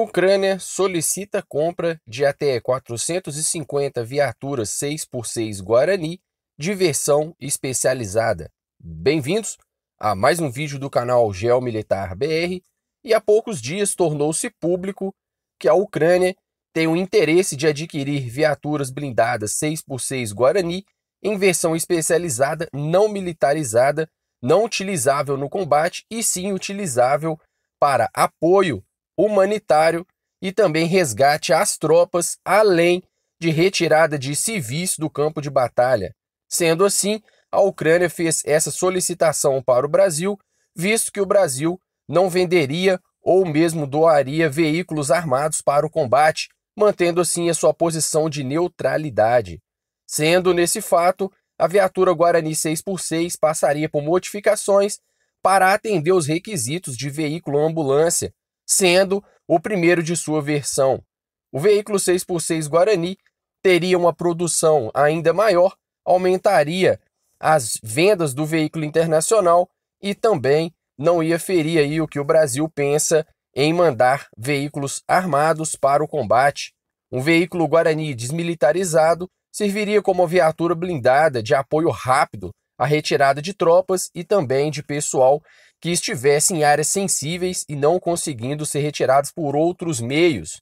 Ucrânia solicita compra de até 450 viaturas 6x6 Guarani de versão especializada. Bem-vindos a mais um vídeo do canal Geomilitar BR e há poucos dias tornou-se público que a Ucrânia tem o interesse de adquirir viaturas blindadas 6x6 Guarani em versão especializada não militarizada, não utilizável no combate e sim utilizável para apoio humanitário e também resgate às tropas, além de retirada de civis do campo de batalha. Sendo assim, a Ucrânia fez essa solicitação para o Brasil, visto que o Brasil não venderia ou mesmo doaria veículos armados para o combate, mantendo assim a sua posição de neutralidade. Sendo nesse fato, a viatura Guarani 6x6 passaria por modificações para atender os requisitos de veículo ambulância, sendo o primeiro de sua versão. O veículo 6x6 Guarani teria uma produção ainda maior, aumentaria as vendas do veículo internacional e também não ia ferir aí o que o Brasil pensa em mandar veículos armados para o combate. Um veículo Guarani desmilitarizado serviria como viatura blindada de apoio rápido à retirada de tropas e também de pessoal que estivessem em áreas sensíveis e não conseguindo ser retiradas por outros meios.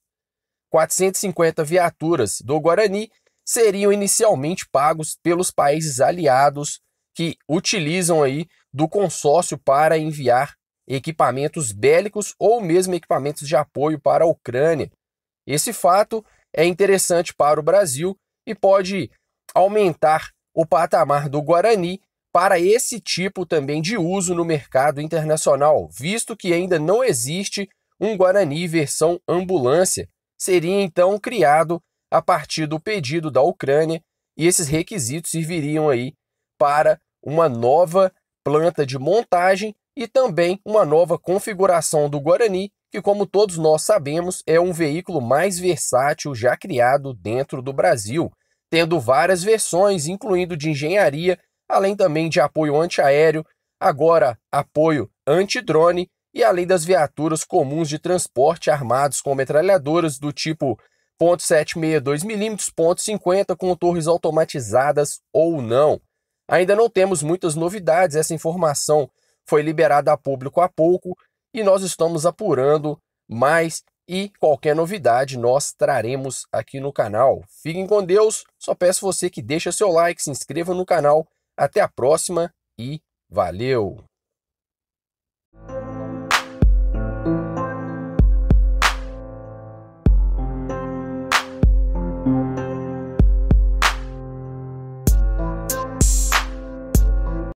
450 viaturas do Guarani seriam inicialmente pagos pelos países aliados que utilizam aí do consórcio para enviar equipamentos bélicos ou mesmo equipamentos de apoio para a Ucrânia. Esse fato é interessante para o Brasil e pode aumentar o patamar do Guarani para esse tipo também de uso no mercado internacional, visto que ainda não existe um Guarani versão ambulância. Seria então criado a partir do pedido da Ucrânia e esses requisitos serviriam aí para uma nova planta de montagem e também uma nova configuração do Guarani, que, como todos nós sabemos, é um veículo mais versátil já criado dentro do Brasil, tendo várias versões, incluindo de engenharia além também de apoio antiaéreo, agora apoio antidrone e além das viaturas comuns de transporte armados com metralhadoras do tipo .762mm, .50 com torres automatizadas ou não. Ainda não temos muitas novidades, essa informação foi liberada a público há pouco e nós estamos apurando mais e qualquer novidade nós traremos aqui no canal. Fiquem com Deus, só peço você que deixe seu like, se inscreva no canal até a próxima e valeu! thank you